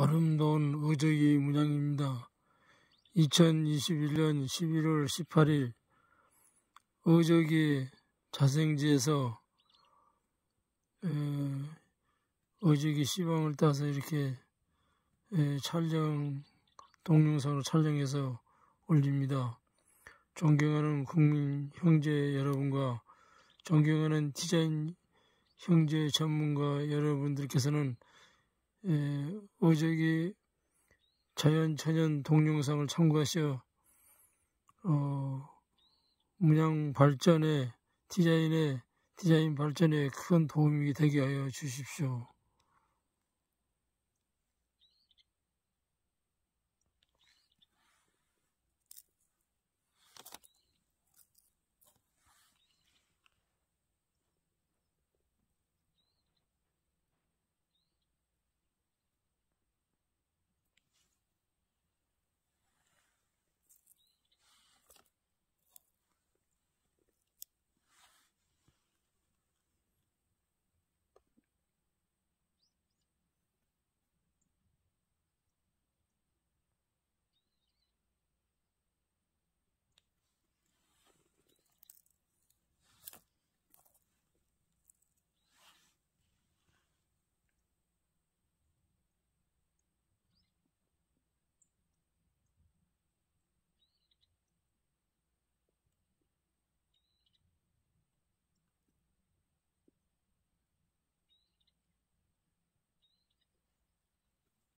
아름다운 의적이 문양입니다. 2021년 11월 18일 의적이 자생지에서 의적이 시방을 따서 이렇게 에, 촬영 동영상으로 촬영해서 올립니다. 존경하는 국민 형제 여러분과 존경하는 디자인 형제 전문가 여러분들께서는 예, 오저이 뭐 자연 천연 동영상을 참고하시어 어, 문양 발전에 디자인에 디자인 발전에 큰 도움이 되게 하여 주십시오.